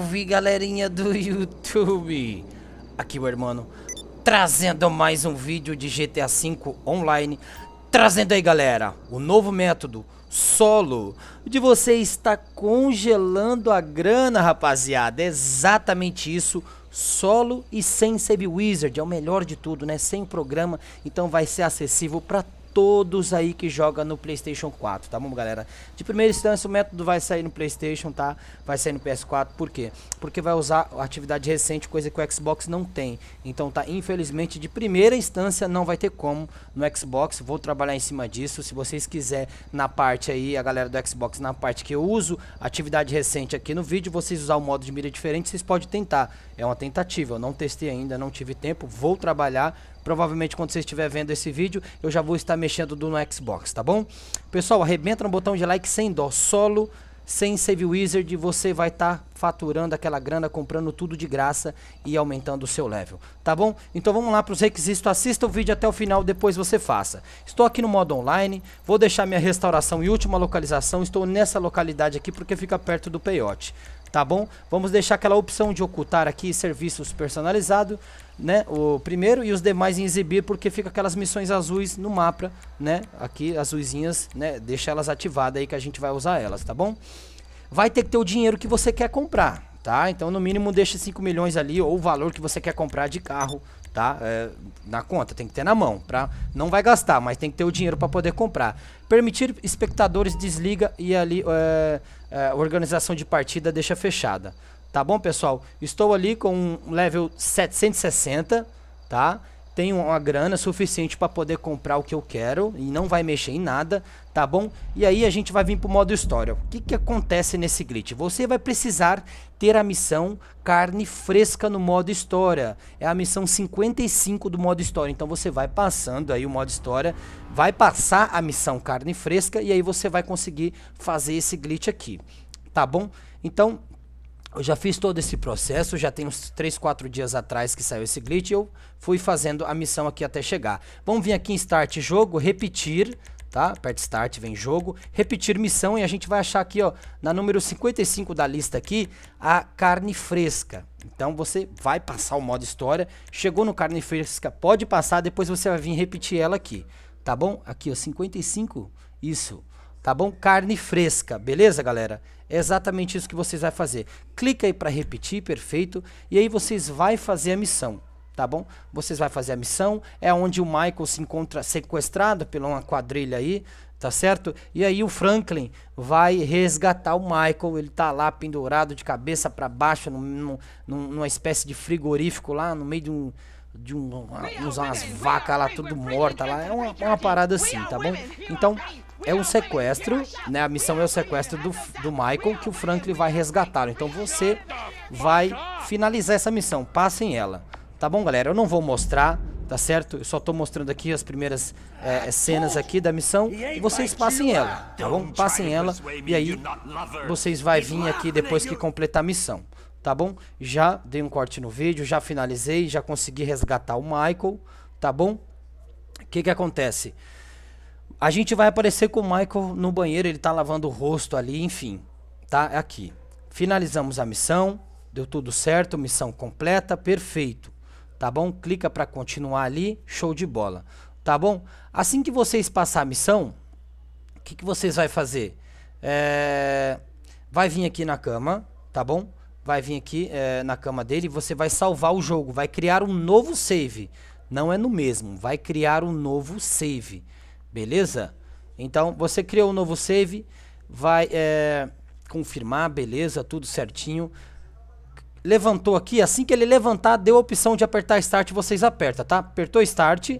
Salve galerinha do YouTube! Aqui o irmão trazendo mais um vídeo de GTA V Online. Trazendo aí galera, o novo método solo de você está congelando a grana rapaziada. É exatamente isso, solo e sem Save Wizard, é o melhor de tudo né, sem programa, então vai ser acessível para todos todos aí que joga no PlayStation 4, tá bom, galera? De primeira instância, o método vai sair no PlayStation, tá? Vai sair no PS4, por quê? Porque vai usar atividade recente, coisa que o Xbox não tem. Então, tá, infelizmente, de primeira instância não vai ter como no Xbox. Vou trabalhar em cima disso. Se vocês quiserem na parte aí, a galera do Xbox na parte que eu uso, atividade recente aqui no vídeo, vocês usar o modo de mira diferente, vocês podem tentar. É uma tentativa, eu não testei ainda, não tive tempo, vou trabalhar. Provavelmente quando você estiver vendo esse vídeo, eu já vou estar mexendo no Xbox, tá bom? Pessoal, arrebenta no botão de like sem dó, solo sem Save Wizard você vai estar tá faturando aquela grana, comprando tudo de graça e aumentando o seu level, tá bom? Então vamos lá para os requisitos, assista o vídeo até o final, depois você faça. Estou aqui no modo online, vou deixar minha restauração e última localização, estou nessa localidade aqui porque fica perto do peiote tá bom? Vamos deixar aquela opção de ocultar aqui serviços personalizados, né? O primeiro e os demais em exibir, porque fica aquelas missões azuis no mapa, né? Aqui, azuisinhas, né? Deixa elas ativadas aí que a gente vai usar elas, tá bom? Vai ter que ter o dinheiro que você quer comprar, tá? Então, no mínimo, deixa 5 milhões ali ou o valor que você quer comprar de carro, tá? É, na conta, tem que ter na mão, pra, não vai gastar, mas tem que ter o dinheiro para poder comprar. Permitir espectadores desliga e ali é, é, organização de partida deixa fechada. Tá bom, pessoal? Estou ali com um level 760, tá? tenho uma grana suficiente para poder comprar o que eu quero e não vai mexer em nada, tá bom? E aí a gente vai vir para o modo história. O que, que acontece nesse glitch? Você vai precisar ter a missão carne fresca no modo história. É a missão 55 do modo história. Então você vai passando aí o modo história, vai passar a missão carne fresca e aí você vai conseguir fazer esse glitch aqui, tá bom? Então eu já fiz todo esse processo, já tem uns 3, 4 dias atrás que saiu esse glitch, eu fui fazendo a missão aqui até chegar. Vamos vir aqui em Start Jogo, repetir, tá? Aperta Start, vem jogo, repetir missão e a gente vai achar aqui, ó, na número 55 da lista aqui, a carne fresca. Então você vai passar o modo história, chegou no carne fresca, pode passar, depois você vai vir repetir ela aqui, tá bom? Aqui, ó, 55, isso, tá bom? Carne fresca, beleza, galera? É exatamente isso que vocês vão fazer. Clica aí para repetir, perfeito, e aí vocês vai fazer a missão, tá bom? Vocês vai fazer a missão, é onde o Michael se encontra sequestrado pela uma quadrilha aí, tá certo? E aí o Franklin vai resgatar o Michael, ele tá lá pendurado de cabeça para baixo num, num, numa espécie de frigorífico lá no meio de um de um, umas vacas lá tudo morta lá, é uma, uma parada assim, tá bom? Então, é um sequestro, né? A missão é o sequestro do, do Michael que o Franklin vai resgatar. Então você vai finalizar essa missão, passem ela. Tá bom, galera? Eu não vou mostrar, tá certo? Eu só tô mostrando aqui as primeiras é, cenas aqui da missão e vocês passem ela, tá bom? Passem ela e aí vocês vai vir aqui depois que completar a missão, tá bom? Já dei um corte no vídeo, já finalizei, já consegui resgatar o Michael, tá bom? O que que acontece? A gente vai aparecer com o Michael no banheiro, ele tá lavando o rosto ali, enfim. Tá? É aqui. Finalizamos a missão, deu tudo certo, missão completa, perfeito. Tá bom? Clica para continuar ali, show de bola. Tá bom? Assim que vocês passar a missão, o que, que vocês vai fazer? É... Vai vir aqui na cama, tá bom? Vai vir aqui é, na cama dele e você vai salvar o jogo, vai criar um novo save. Não é no mesmo, vai criar um novo save Beleza? Então, você criou um novo save, vai é, confirmar, beleza, tudo certinho. Levantou aqui, assim que ele levantar, deu a opção de apertar Start, vocês apertam, tá? Apertou Start,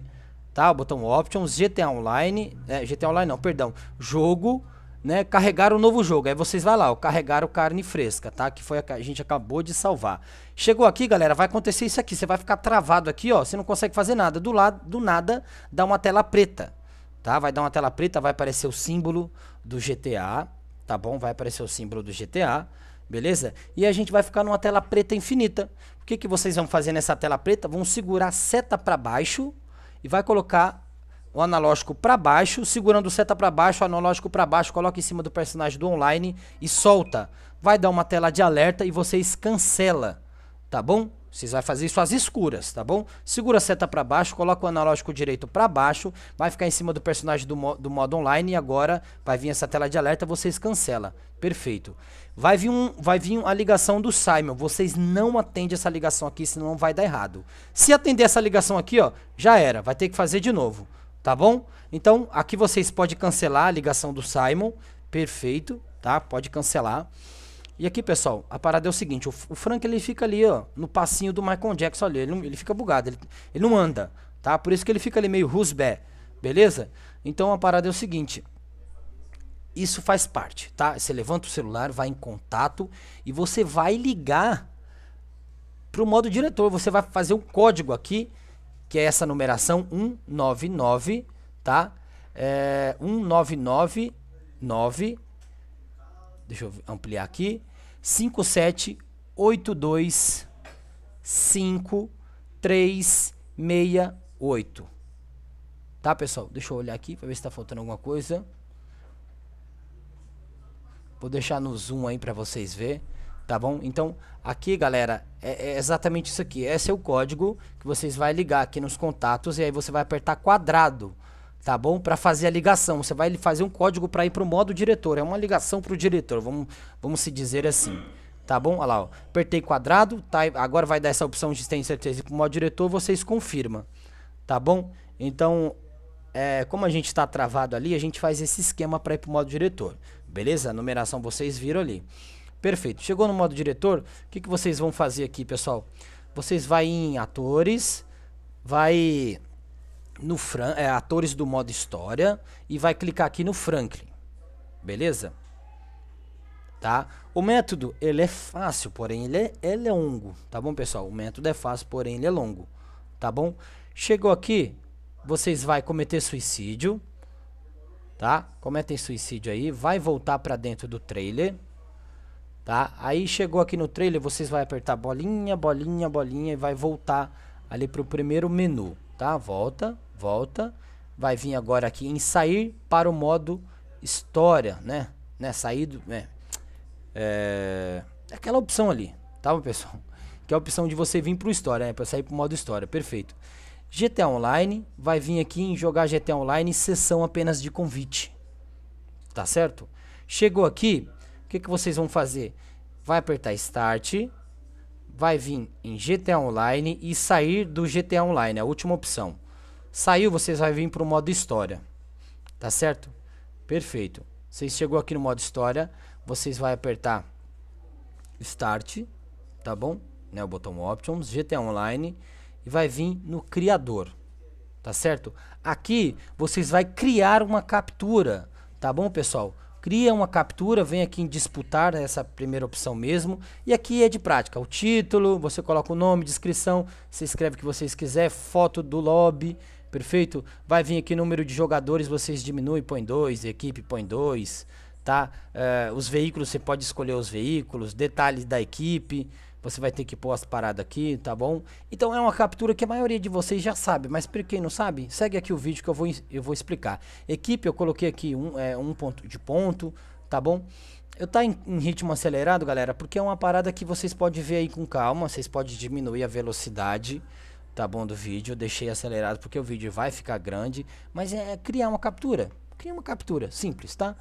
tá? O botão Options, GTA Online, é, GTA Online não, perdão, jogo, né? Carregar o novo jogo, aí vocês vai lá, ó, carregar o carne fresca, tá? Que foi a que a gente acabou de salvar. Chegou aqui, galera, vai acontecer isso aqui, você vai ficar travado aqui, ó, você não consegue fazer nada. Do lado, do nada, dá uma tela preta, tá? Vai dar uma tela preta, vai aparecer o símbolo do GTA, tá bom? Vai aparecer o símbolo do GTA, beleza? E a gente vai ficar numa tela preta infinita. O que, que vocês vão fazer nessa tela preta? Vão segurar a seta para baixo e vai colocar o analógico para baixo, segurando o seta para baixo, o analógico para baixo, coloca em cima do personagem do online e solta. Vai dar uma tela de alerta e vocês cancela, tá bom? Vocês vão fazer isso às escuras, tá bom? Segura a seta para baixo, coloca o analógico direito para baixo, vai ficar em cima do personagem do, mo do, modo online e agora vai vir essa tela de alerta, vocês cancela. Perfeito. Vai vir, um, vai vir a ligação do Simon, vocês não atendem essa ligação aqui, senão vai dar errado. Se atender essa ligação aqui, ó, já era, vai ter que fazer de novo, tá bom? Então, aqui vocês podem cancelar a ligação do Simon, perfeito, tá? Pode cancelar. E aqui, pessoal, a parada é o seguinte: o, o Frank ele fica ali, ó, no passinho do Michael Jackson ali. Ele, ele fica bugado, ele, ele não anda, tá? Por isso que ele fica ali meio rusbé, beleza? Então a parada é o seguinte. Isso faz parte, tá? Você levanta o celular, vai em contato e você vai ligar para o modo diretor. Você vai fazer um código aqui, que é essa numeração 199, tá? É, 1999. Deixa eu ampliar aqui. 5782 5368. Tá, pessoal? Deixa eu olhar aqui para ver se está faltando alguma coisa. Vou deixar no zoom aí para vocês ver, tá bom? Então, aqui, galera, é, é, exatamente isso aqui. Esse é o código que vocês vai ligar aqui nos contatos e aí você vai apertar quadrado tá bom? Para fazer a ligação, você vai fazer um código para ir para o modo diretor, é uma ligação para o diretor, vamos, vamos se dizer assim, tá bom? Olha lá, ó. apertei quadrado, tá? agora vai dar essa opção de ter certeza para o modo diretor, vocês confirma, tá bom? Então, é, como a gente está travado ali, a gente faz esse esquema para ir para o modo diretor, beleza? A numeração vocês viram ali. Perfeito, chegou no modo diretor, o que, que vocês vão fazer aqui, pessoal? Vocês vai em atores, vai no Fran é, atores do modo história e vai clicar aqui no Franklin. Beleza? Tá? O método, ele é fácil, porém ele é, ele é longo, tá bom, pessoal? O método é fácil, porém ele é longo, tá bom? Chegou aqui, vocês vai cometer suicídio, tá? Cometem suicídio aí, vai voltar para dentro do trailer, tá? Aí chegou aqui no trailer, vocês vai apertar bolinha, bolinha, bolinha e vai voltar ali pro primeiro menu, tá? Volta, Volta. Vai vir agora aqui em sair para o modo história, né? né? Sair Né? É, é... Aquela opção ali, tá, pessoal? Que é a opção de você vir para o história, né? Para sair para o modo história. Perfeito. GTA Online vai vir aqui em jogar GTA Online sessão apenas de convite. Tá certo? Chegou aqui, o que, que vocês vão fazer? Vai apertar Start, vai vir em GTA Online e sair do GTA Online, é a última opção. Saiu, vocês vai vir para o modo história. Tá certo? Perfeito. Vocês chegou aqui no modo história, vocês vai apertar Start, tá bom? Né, o botão Options, GTA Online e vai vir no criador. Tá certo? Aqui vocês vai criar uma captura, tá bom, pessoal? Cria uma captura, vem aqui em disputar é essa primeira opção mesmo. E aqui é de prática, o título, você coloca o nome, descrição, você escreve o que vocês quiser, foto do lobby, perfeito? Vai vir aqui número de jogadores, vocês diminuem, põe dois, equipe põe dois, tá? Eh, os veículos, você pode escolher os veículos, detalhes da equipe, você vai ter que pôr as paradas aqui, tá bom? Então é uma captura que a maioria de vocês já sabe, mas para quem não sabe, segue aqui o vídeo que eu vou, eu vou explicar. Equipe, eu coloquei aqui um, é, um ponto de ponto, tá bom? Eu tá em, em, ritmo acelerado, galera, porque é uma parada que vocês podem ver aí com calma, vocês podem diminuir a velocidade, tá bom do vídeo, eu deixei acelerado porque o vídeo vai ficar grande, mas é, é criar uma captura, cria uma captura, simples, tá?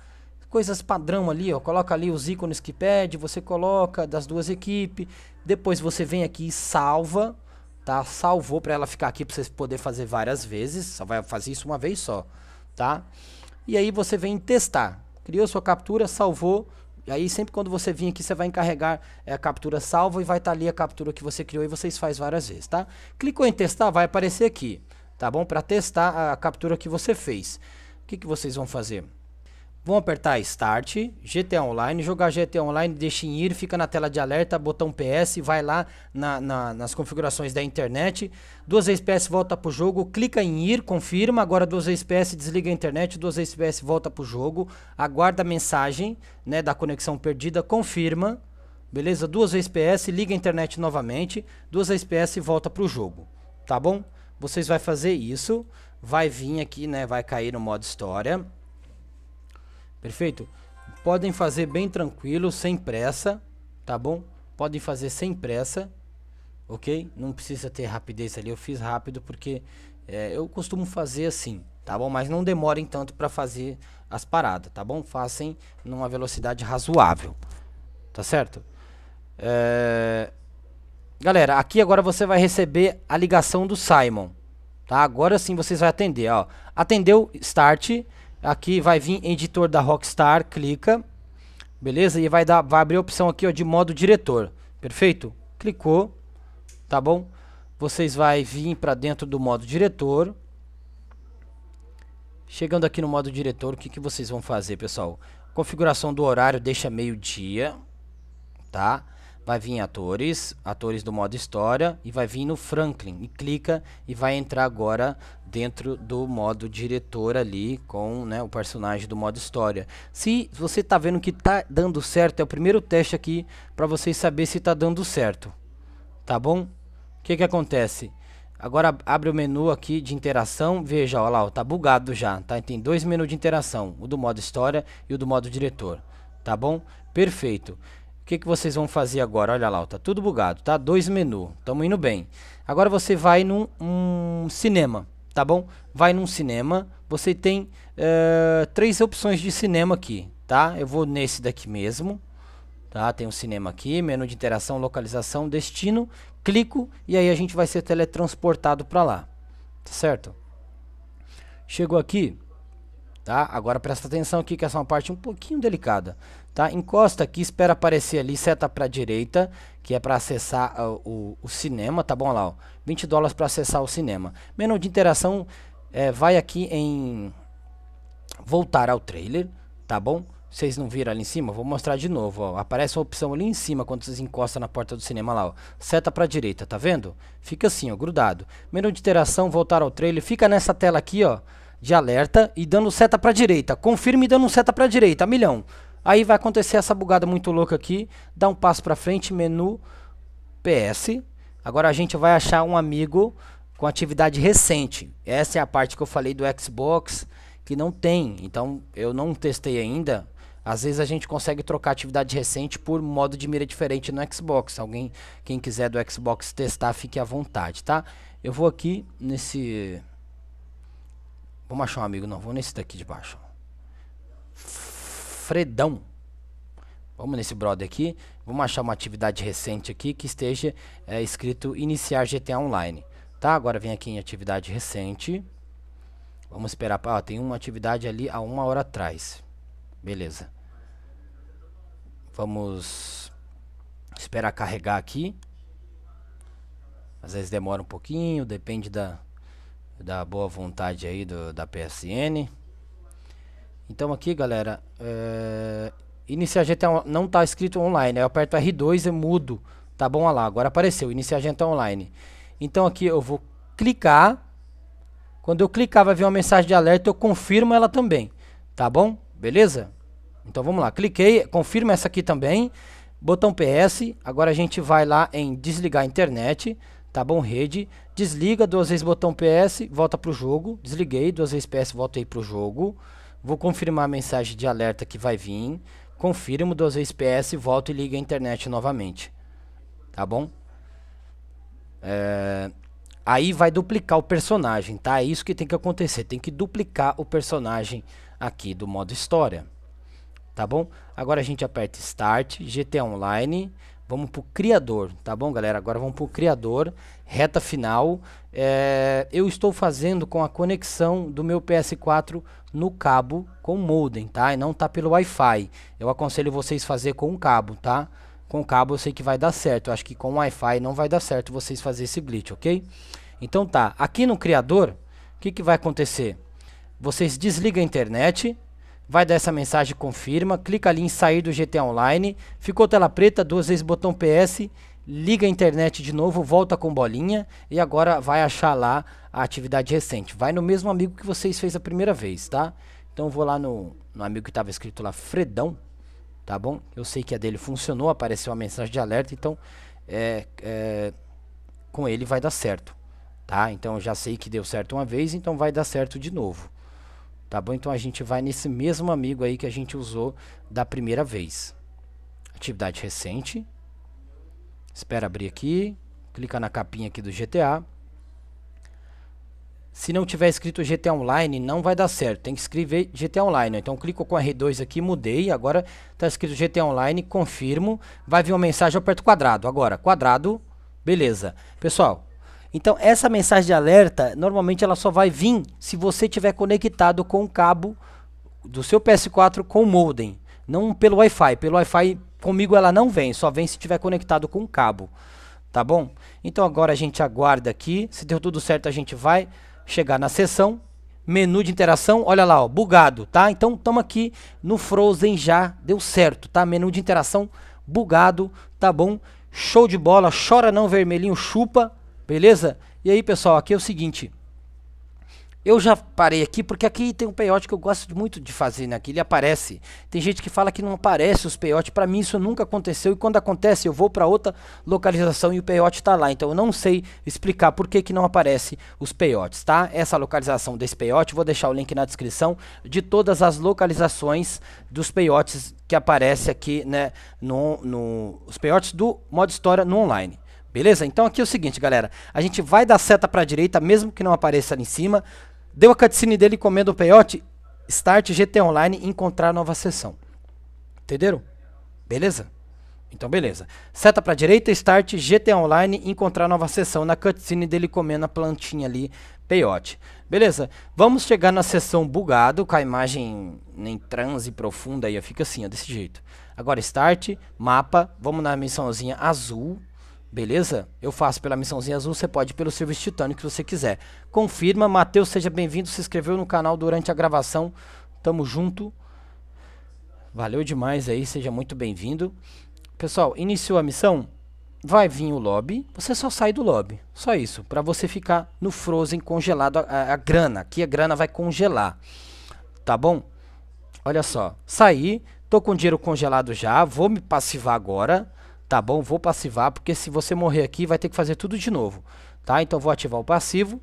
Coisas padrão ali, ó, coloca ali os ícones que pede, você coloca das duas equipes, depois você vem aqui e salva, tá? Salvou para ela ficar aqui para você poder fazer várias vezes, só vai fazer isso uma vez só, tá? E aí você vem testar, criou sua captura, salvou, e aí, sempre quando você vir aqui, você vai encarregar é, a captura salva e vai estar tá ali a captura que você criou e vocês faz várias vezes, tá? Clicou em testar, vai aparecer aqui, tá bom? Para testar a captura que você fez. O que, que vocês vão fazer? vão apertar Start, GTA Online, jogar GTA Online, deixa em ir, fica na tela de alerta, botão PS, vai lá na, na, nas configurações da internet, duas vezes PS volta pro jogo, clica em ir, confirma, agora duas vezes PS desliga a internet, duas vezes PS volta pro jogo, aguarda a mensagem né, da conexão perdida, confirma, beleza? Duas vezes PS, liga a internet novamente, duas vezes PS volta pro jogo, tá bom? Vocês vai fazer isso, vai vir aqui, né, vai cair no modo história, Perfeito? Podem fazer bem tranquilo, sem pressa, tá bom? Podem fazer sem pressa, ok? Não precisa ter rapidez ali. Eu fiz rápido porque é, eu costumo fazer assim, tá bom? Mas não demorem tanto para fazer as paradas, tá bom? Façam numa velocidade razoável, tá certo? É... Galera, aqui agora você vai receber a ligação do Simon, tá? Agora sim vocês vão atender, ó. Atendeu, start. Aqui vai vir editor da Rockstar, clica. Beleza? E vai, dar, vai abrir a opção aqui ó, de modo diretor. Perfeito? Clicou. Tá bom? Vocês vai vir para dentro do modo diretor. Chegando aqui no modo diretor, o que, que vocês vão fazer, pessoal? Configuração do horário deixa meio-dia, tá? Vai vir atores, atores do modo história e vai vir no Franklin. E clica e vai entrar agora dentro do modo diretor ali com né, o personagem do modo história. Se você está vendo que está dando certo, é o primeiro teste aqui para vocês saber se está dando certo, tá bom? O que que acontece? Agora abre o menu aqui de interação, veja, olha lá, ó, tá bugado já, tá? Tem dois menus de interação, o do modo história e o do modo diretor, tá bom? Perfeito. O que, que vocês vão fazer agora? Olha lá, ó, tá tudo bugado, tá? Dois menus, tamo indo bem. Agora você vai num um cinema, tá bom? Vai num cinema, você tem uh, três opções de cinema aqui, tá? Eu vou nesse daqui mesmo, tá? Tem um cinema aqui, menu de interação, localização, destino, clico e aí a gente vai ser teletransportado para lá, tá certo? Chegou aqui, tá? Agora presta atenção aqui que essa é uma parte um pouquinho delicada, tá? Encosta aqui, espera aparecer ali, seta para direita que é para acessar ah, o, o, cinema, tá bom lá, ó, 20 dólares para acessar o cinema. Menu de interação é, vai aqui em voltar ao trailer, tá bom? Vocês não viram ali em cima? Vou mostrar de novo, ó. Aparece uma opção ali em cima quando vocês encostam na porta do cinema lá, ó. Seta para direita, tá vendo? Fica assim, ó, grudado. Menu de interação, voltar ao trailer, fica nessa tela aqui, ó, de alerta e dando seta para direita. Confirme dando seta para direita, milhão. Aí vai acontecer essa bugada muito louca aqui. Dá um passo para frente, menu PS. Agora a gente vai achar um amigo com atividade recente. Essa é a parte que eu falei do Xbox que não tem. Então eu não testei ainda. Às vezes a gente consegue trocar atividade recente por modo de mira diferente no Xbox. Alguém, quem quiser do Xbox testar, fique à vontade, tá? Eu vou aqui nesse Vamos achar um amigo, não. Vou nesse daqui de baixo. Alfredão. Vamos nesse brother aqui. Vamos achar uma atividade recente aqui que esteja é, escrito iniciar GTA Online. Tá, agora vem aqui em atividade recente. Vamos esperar. ó, tem uma atividade ali há uma hora atrás. Beleza. Vamos esperar carregar aqui. Às vezes demora um pouquinho, depende da, da boa vontade aí do, da PSN. Então aqui, galera, é... iniciar gente é não está escrito online. Eu aperto R2 e mudo. Tá bom, olha lá, agora apareceu, iniciar gente online. Então aqui eu vou clicar. Quando eu clicar vai vir uma mensagem de alerta, eu confirmo ela também. Tá bom? Beleza? Então vamos lá, cliquei, confirma essa aqui também. Botão PS, agora a gente vai lá em desligar a internet, tá bom? Rede, desliga duas vezes botão PS, volta pro jogo, desliguei, duas vezes PS, voltei pro jogo. Vou confirmar a mensagem de alerta que vai vir. Confirmo duas vezes PS, volto e ligo a internet novamente. Tá bom? É... Aí vai duplicar o personagem, tá? É isso que tem que acontecer. Tem que duplicar o personagem aqui do modo história. Tá bom? Agora a gente aperta Start, GT Online. Vamos pro criador, tá bom, galera? Agora vamos pro criador, reta final. É, eu estou fazendo com a conexão do meu PS4 no cabo com modem, tá? E não tá pelo Wi-Fi. Eu aconselho vocês fazer com o cabo, tá? Com o cabo eu sei que vai dar certo. Eu acho que com Wi-Fi não vai dar certo vocês fazer esse glitch, ok? Então tá, aqui no criador, o que, que vai acontecer? Vocês desligam a internet, vai dar essa mensagem confirma, clica ali em sair do GTA Online, ficou tela preta, duas vezes botão PS, liga a internet de novo, volta com bolinha e agora vai achar lá a atividade recente. Vai no mesmo amigo que vocês fez a primeira vez, tá? Então vou lá no, no amigo que estava escrito lá, Fredão, tá bom? Eu sei que a dele funcionou, apareceu uma mensagem de alerta, então é, é, com ele vai dar certo, tá? Então já sei que deu certo uma vez, então vai dar certo de novo tá bom? Então a gente vai nesse mesmo amigo aí que a gente usou da primeira vez. Atividade recente. Espera abrir aqui, clica na capinha aqui do GTA. Se não tiver escrito GTA Online, não vai dar certo. Tem que escrever GTA Online. Então clico com R2 aqui, mudei. Agora está escrito GTA Online, confirmo. Vai vir uma mensagem, eu aperto quadrado. Agora, quadrado, beleza. Pessoal, então essa mensagem de alerta, normalmente ela só vai vir se você estiver conectado com o cabo do seu PS4 com o modem, não pelo Wi-Fi. Pelo Wi-Fi comigo ela não vem, só vem se estiver conectado com o cabo, tá bom? Então agora a gente aguarda aqui, se deu tudo certo a gente vai chegar na sessão, menu de interação, olha lá, ó, bugado, tá? Então estamos aqui no Frozen já, deu certo, tá? Menu de interação bugado, tá bom? Show de bola, chora não vermelhinho, chupa, Beleza? E aí, pessoal, aqui é o seguinte. Eu já parei aqui porque aqui tem um peiote que eu gosto muito de fazer, né? Que ele aparece. Tem gente que fala que não aparece os peiotes. Para mim isso nunca aconteceu e quando acontece eu vou para outra localização e o peiote está lá. Então eu não sei explicar por que, que não aparece os peiotes, tá? Essa localização desse peiote, vou deixar o link na descrição de todas as localizações dos peiotes que aparece aqui, né? No, no, os peiotes do modo história no online. Beleza? Então aqui é o seguinte, galera. A gente vai dar seta para a direita, mesmo que não apareça ali em cima. Deu a cutscene dele, comendo o peiote. Start GT Online, encontrar nova sessão. Entenderam? Beleza? Então beleza. Seta para a direita, Start GT Online, encontrar nova sessão. Na cutscene dele comendo a plantinha ali, peiote. Beleza? Vamos chegar na sessão bugado, com a imagem nem transe profunda aí, fica assim, ó, desse jeito. Agora Start, mapa, vamos na missãozinha azul, Beleza? Eu faço pela missãozinha azul, você pode pelo serviço titânico que você quiser. Confirma, Matheus, seja bem-vindo, se inscreveu no canal durante a gravação. Tamo junto. Valeu demais aí, seja muito bem-vindo. Pessoal, iniciou a missão? Vai vir o lobby, você só sai do lobby. Só isso, para você ficar no Frozen congelado a, a, a grana. Aqui a grana vai congelar. Tá bom? Olha só, saí, tô com dinheiro congelado já, vou me passivar agora tá bom? Vou passivar, porque se você morrer aqui, vai ter que fazer tudo de novo, tá? Então vou ativar o passivo,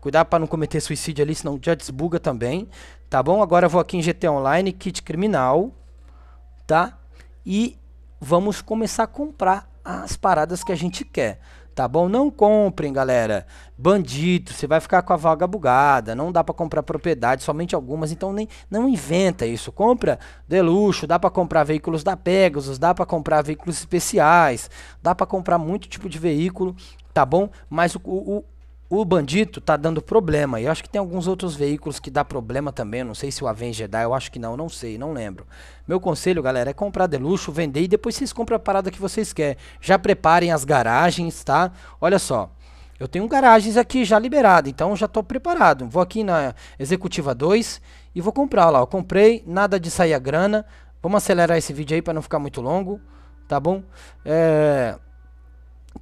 cuidar para não cometer suicídio ali, senão já desbuga também, tá bom? Agora vou aqui em GT Online, kit criminal, tá? E vamos começar a comprar as paradas que a gente quer, tá bom? Não comprem, galera. Bandido, você vai ficar com a vaga bugada, não dá para comprar propriedade, somente algumas, então nem não inventa isso. Compra de luxo, dá para comprar veículos da Pegasus, dá para comprar veículos especiais, dá para comprar muito tipo de veículo, tá bom? Mas o, o, o bandido tá dando problema. E eu acho que tem alguns outros veículos que dá problema também. Eu não sei se o Avenger dá, eu acho que não, não sei, não lembro. Meu conselho, galera, é comprar de luxo, vender e depois vocês compram a parada que vocês querem. Já preparem as garagens, tá? Olha só. Eu tenho garagens aqui já liberado, então já estou preparado. Vou aqui na Executiva 2 e vou comprar lá. Eu comprei, nada de sair a grana. Vamos acelerar esse vídeo aí para não ficar muito longo, tá bom? É...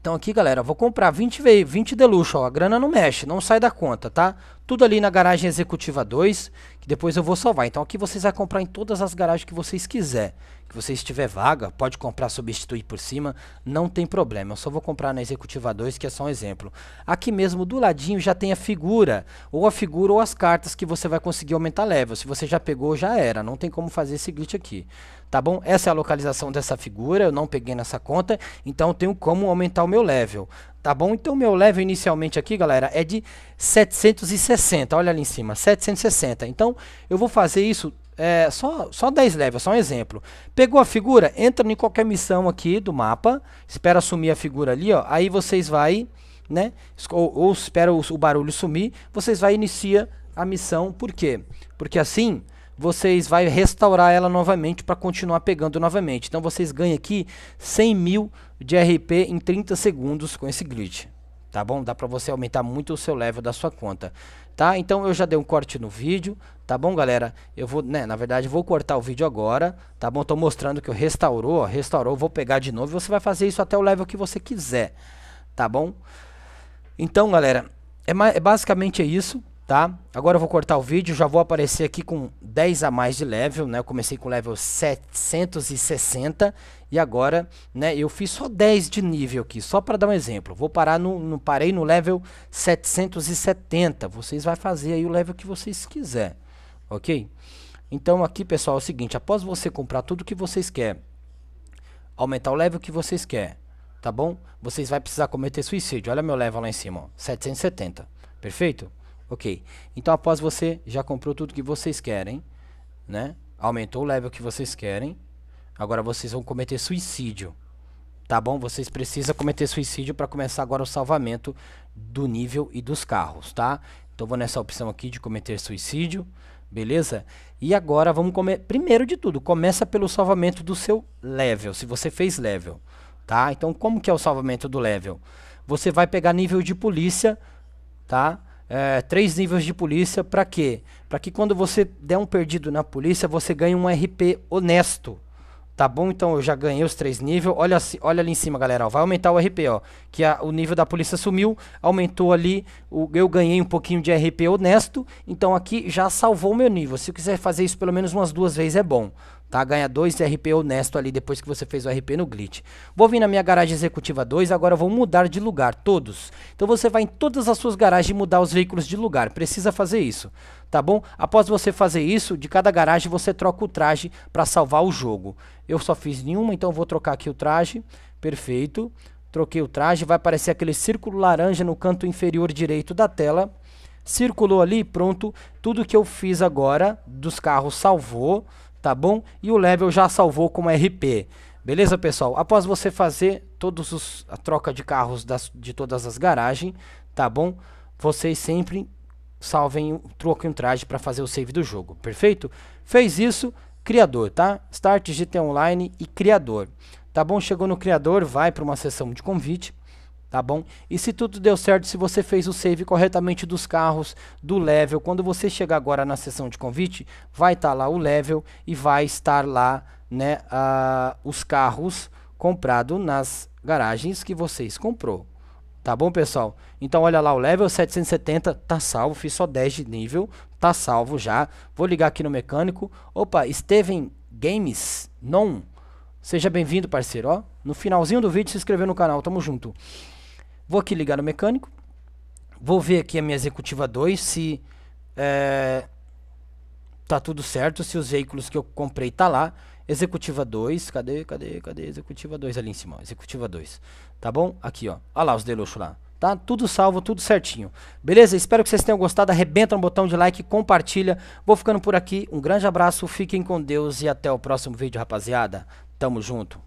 Então aqui, galera, vou comprar 20, 20 Deluxe, ó. A grana não mexe, não sai da conta, tá? Tudo ali na garagem executiva 2, que depois eu vou salvar. Então aqui vocês vão comprar em todas as garagens que vocês quiser. Que vocês tiver vaga, pode comprar, substituir por cima, não tem problema. Eu só vou comprar na executiva 2, que é só um exemplo. Aqui mesmo do ladinho já tem a figura, ou a figura ou as cartas que você vai conseguir aumentar level. Se você já pegou, já era, não tem como fazer esse glitch aqui. Tá bom? Essa é a localização dessa figura, eu não peguei nessa conta, então eu tenho como aumentar o meu level. Tá bom? Então, meu level inicialmente aqui, galera, é de 760. Olha ali em cima, 760. Então, eu vou fazer isso é, só, só 10 levels, só um exemplo. Pegou a figura, entra em qualquer missão aqui do mapa. Espera sumir a figura ali, ó. Aí vocês vai, né? Ou, ou espera o, o barulho sumir. Vocês vai e inicia a missão. Por quê? Porque assim vocês vai restaurar ela novamente para continuar pegando novamente. Então vocês ganham aqui 100 mil de RP em 30 segundos com esse glitch. Tá bom? Dá para você aumentar muito o seu level da sua conta. Tá? Então eu já dei um corte no vídeo. Tá bom, galera? Eu vou, né, na verdade, vou cortar o vídeo agora, tá bom? Tô mostrando que eu restaurou, ó, restaurou, vou pegar de novo. Você vai fazer isso até o level que você quiser, tá bom? Então, galera, é, é basicamente é isso tá? Agora eu vou cortar o vídeo, já vou aparecer aqui com 10 a mais de level, né? Eu comecei com level 760 e agora, né, eu fiz só 10 de nível aqui, só para dar um exemplo. Vou parar no, no parei no level 770. Vocês vai fazer aí o level que vocês quiser, OK? Então aqui, pessoal, é o seguinte, após você comprar tudo que vocês querem, aumentar o level que vocês querem, tá bom? Vocês vai precisar cometer suicídio. Olha meu level lá em cima, ó, 770. Perfeito? Ok. Então após você já comprou tudo que vocês querem, né? Aumentou o level que vocês querem. Agora vocês vão cometer suicídio. Tá bom? Vocês precisam cometer suicídio para começar agora o salvamento do nível e dos carros, tá? Então vou nessa opção aqui de cometer suicídio, beleza? E agora vamos comer. Primeiro de tudo, começa pelo salvamento do seu level, se você fez level, tá? Então como que é o salvamento do level? Você vai pegar nível de polícia, tá? é, três níveis de polícia para quê? Para que quando você der um perdido na polícia, você ganhe um RP honesto. Tá bom? Então eu já ganhei os três níveis. Olha, olha ali em cima, galera. Ó, vai aumentar o RP, ó. Que a, o nível da polícia sumiu, aumentou ali. O, eu ganhei um pouquinho de RP honesto. Então aqui já salvou o meu nível. Se eu quiser fazer isso pelo menos umas duas vezes é bom tá? Ganha dois RP honesto ali depois que você fez o RP no glitch. Vou vir na minha garagem executiva 2, agora vou mudar de lugar, todos. Então você vai em todas as suas garagens e mudar os veículos de lugar, precisa fazer isso, tá bom? Após você fazer isso, de cada garagem você troca o traje para salvar o jogo. Eu só fiz nenhuma, então vou trocar aqui o traje, perfeito. Troquei o traje, vai aparecer aquele círculo laranja no canto inferior direito da tela. Circulou ali, pronto. Tudo que eu fiz agora dos carros salvou, tá bom? E o level já salvou como RP. Beleza, pessoal? Após você fazer todos os, a troca de carros das, de todas as garagens, tá bom? Vocês sempre salvem, troquem um traje para fazer o save do jogo, perfeito? Fez isso, criador, tá? Start GT Online e criador. Tá bom? Chegou no criador, vai para uma sessão de convite tá bom? E se tudo deu certo, se você fez o save corretamente dos carros, do level, quando você chegar agora na sessão de convite, vai estar tá lá o level e vai estar lá, né, uh, os carros comprados nas garagens que vocês comprou. Tá bom, pessoal? Então olha lá, o level 770 tá salvo, fiz só 10 de nível, tá salvo já. Vou ligar aqui no mecânico. Opa, Steven Games, não. Seja bem-vindo, parceiro, ó. No finalzinho do vídeo se inscrever no canal, tamo junto. Vou aqui ligar no mecânico. Vou ver aqui a minha executiva 2 se é, tá tudo certo, se os veículos que eu comprei tá lá. Executiva 2, cadê, cadê, cadê? Executiva 2 ali em cima, ó. Executiva 2. Tá bom? Aqui, ó. Olha lá os deluxo lá. Tá? Tudo salvo, tudo certinho. Beleza? Espero que vocês tenham gostado. Arrebenta no botão de like, compartilha. Vou ficando por aqui. Um grande abraço, fiquem com Deus e até o próximo vídeo, rapaziada. Tamo junto.